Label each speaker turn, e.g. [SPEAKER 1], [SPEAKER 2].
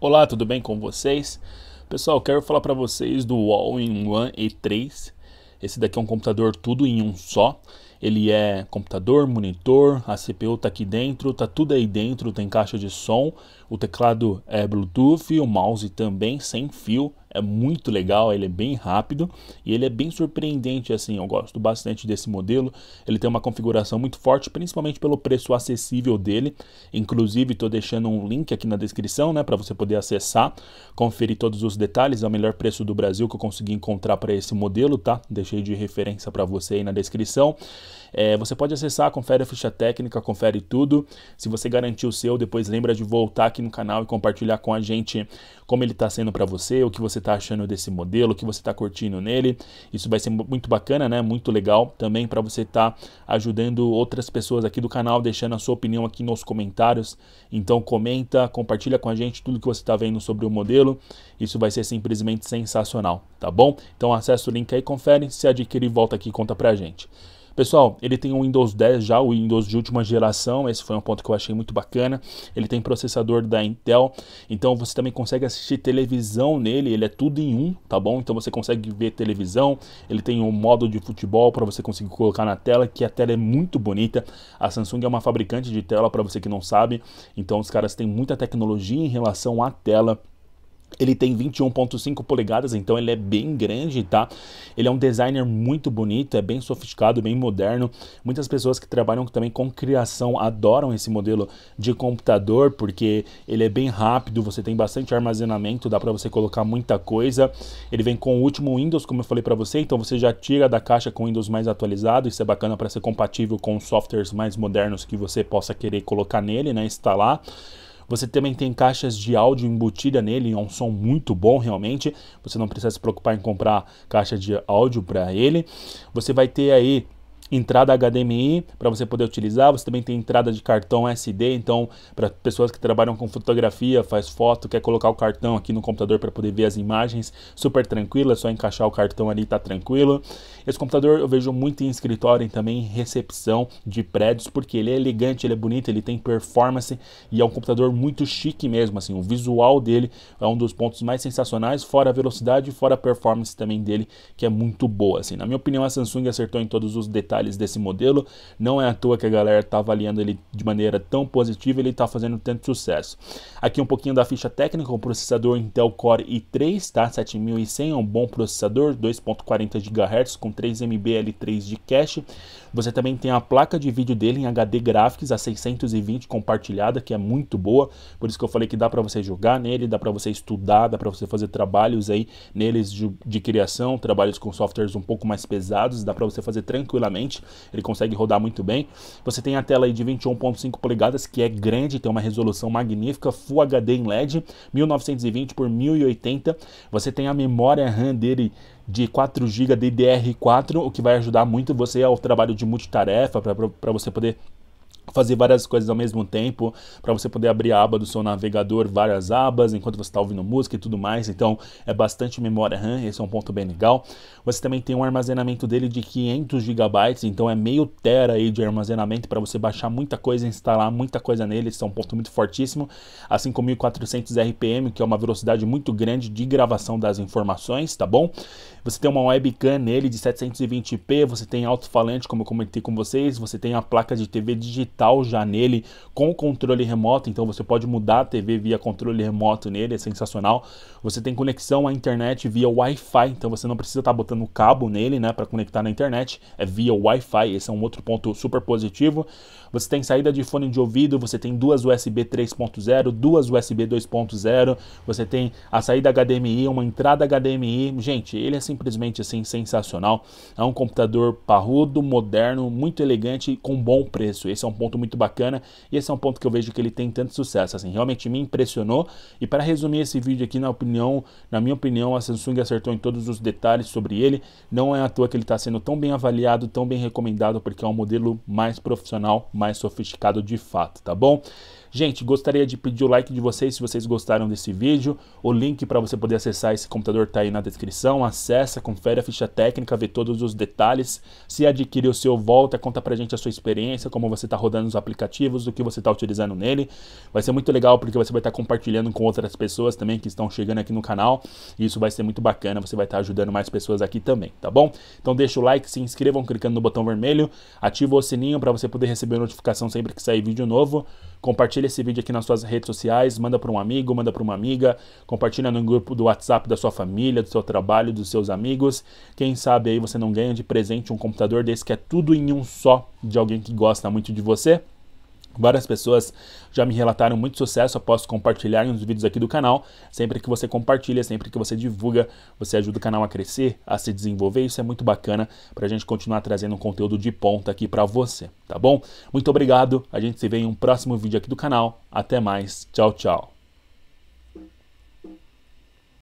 [SPEAKER 1] Olá, tudo bem com vocês? Pessoal, quero falar para vocês do All-in-One E3. Esse daqui é um computador tudo em um só. Ele é computador, monitor, a CPU tá aqui dentro, tá tudo aí dentro, tem caixa de som, o teclado é Bluetooth, o mouse também sem fio é muito legal, ele é bem rápido e ele é bem surpreendente assim, eu gosto bastante desse modelo. Ele tem uma configuração muito forte, principalmente pelo preço acessível dele. Inclusive, estou deixando um link aqui na descrição, né, para você poder acessar, conferir todos os detalhes, é o melhor preço do Brasil que eu consegui encontrar para esse modelo, tá? Deixei de referência para você aí na descrição. É, você pode acessar, confere a ficha técnica, confere tudo. Se você garantir o seu, depois lembra de voltar aqui no canal e compartilhar com a gente como ele está sendo para você, o que você você está achando desse modelo, o que você está curtindo nele. Isso vai ser muito bacana, né? Muito legal também para você estar tá ajudando outras pessoas aqui do canal, deixando a sua opinião aqui nos comentários. Então comenta, compartilha com a gente tudo que você está vendo sobre o modelo. Isso vai ser simplesmente sensacional, tá bom? Então acessa o link aí, confere, se adquirir, volta aqui e conta pra gente. Pessoal, ele tem o Windows 10 já, o Windows de última geração, esse foi um ponto que eu achei muito bacana. Ele tem processador da Intel, então você também consegue assistir televisão nele, ele é tudo em um, tá bom? Então você consegue ver televisão, ele tem um modo de futebol para você conseguir colocar na tela, que a tela é muito bonita. A Samsung é uma fabricante de tela, para você que não sabe, então os caras têm muita tecnologia em relação à tela. Ele tem 21.5 polegadas, então ele é bem grande, tá? Ele é um designer muito bonito, é bem sofisticado, bem moderno. Muitas pessoas que trabalham também com criação adoram esse modelo de computador porque ele é bem rápido, você tem bastante armazenamento, dá para você colocar muita coisa. Ele vem com o último Windows, como eu falei para você, então você já tira da caixa com o Windows mais atualizado, isso é bacana para ser compatível com softwares mais modernos que você possa querer colocar nele, né, instalar. Você também tem caixas de áudio embutida nele, é um som muito bom realmente. Você não precisa se preocupar em comprar caixa de áudio para ele. Você vai ter aí entrada HDMI para você poder utilizar. Você também tem entrada de cartão SD, então para pessoas que trabalham com fotografia, faz foto, quer colocar o cartão aqui no computador para poder ver as imagens, super tranquilo, é só encaixar o cartão ali, tá tranquilo. Esse computador eu vejo muito em escritório e também em recepção de prédios, porque ele é elegante, ele é bonito, ele tem performance e é um computador muito chique mesmo, assim, o visual dele é um dos pontos mais sensacionais, fora a velocidade, fora a performance também dele, que é muito boa, assim. Na minha opinião, a Samsung acertou em todos os detalhes desse modelo, não é à toa que a galera está avaliando ele de maneira tão positiva, ele está fazendo tanto sucesso. Aqui um pouquinho da ficha técnica, o processador Intel Core i3, tá? 7100 é um bom processador, 2.40 GHz com 3 MBL3 de cache. Você também tem a placa de vídeo dele em HD Graphics a 620 compartilhada, que é muito boa. Por isso que eu falei que dá para você jogar nele, dá para você estudar, dá para você fazer trabalhos aí neles de, de, criação, trabalhos com softwares um pouco mais pesados, dá para você fazer tranquilamente. Ele consegue rodar muito bem. Você tem a tela aí de 21.5 polegadas, que é grande, tem uma resolução magnífica, Full HD em LED, 1920 por 1080. Você tem a memória RAM dele de 4 GB DDR4, o que vai ajudar muito você ao trabalho de multitarefa, para você poder fazer várias coisas ao mesmo tempo, para você poder abrir a aba do seu navegador, várias abas, enquanto você está ouvindo música e tudo mais. Então, é bastante memória RAM, esse é um ponto bem legal. Você também tem um armazenamento dele de 500 GB, então é meio tera aí de armazenamento para você baixar muita coisa, instalar muita coisa nele, esse é um ponto muito fortíssimo. Assim como 1400 RPM, que é uma velocidade muito grande de gravação das informações, tá bom? Você tem uma webcam nele de 720p, você tem alto-falante, como eu comentei com vocês, você tem a placa de TV digital já nele com controle remoto, então você pode mudar a TV via controle remoto nele, é sensacional. Você tem conexão à internet via Wi-Fi, então você não precisa estar tá botando cabo nele, né, para conectar na internet, é via Wi-Fi, esse é um outro ponto super positivo. Você tem saída de fone de ouvido, você tem duas USB 3.0, duas USB 2.0, você tem a saída HDMI, uma entrada HDMI. Gente, ele é assim simplesmente assim sensacional. É um computador parrudo, moderno, muito elegante e com bom preço. Esse é um ponto muito bacana e esse é um ponto que eu vejo que ele tem tanto sucesso. Assim, realmente me impressionou. E para resumir esse vídeo aqui, na opinião, na minha opinião, a Samsung acertou em todos os detalhes sobre ele. Não é à toa que ele está sendo tão bem avaliado, tão bem recomendado, porque é um modelo mais profissional, mais sofisticado de fato, tá bom? Gente, gostaria de pedir o like de vocês se vocês gostaram desse vídeo. O link para você poder acessar esse computador está aí na descrição. Acessa, confere a ficha técnica, vê todos os detalhes. Se adquirir o seu, volta, conta a gente a sua experiência, como você está rodando os aplicativos, o que você está utilizando nele. Vai ser muito legal porque você vai estar tá compartilhando com outras pessoas também que estão chegando aqui no canal. E isso vai ser muito bacana, você vai estar tá ajudando mais pessoas aqui também, tá bom? Então deixa o like, se inscrevam clicando no botão vermelho, ativa o sininho para você poder receber notificação sempre que sair vídeo novo. Compartilha esse vídeo aqui nas suas redes sociais, manda para um amigo, manda para uma amiga, compartilha no grupo do WhatsApp da sua família, do seu trabalho, dos seus amigos. Quem sabe aí você não ganha de presente um computador desse que é tudo em um só de alguém que gosta muito de você. Várias pessoas já me relataram muito sucesso após compartilhar os vídeos aqui do canal. Sempre que você compartilha, sempre que você divulga, você ajuda o canal a crescer, a se desenvolver. Isso é muito bacana para a gente continuar trazendo um conteúdo de ponta aqui para você, tá bom? Muito obrigado. A gente se vê em um próximo vídeo aqui do canal. Até mais. Tchau, tchau.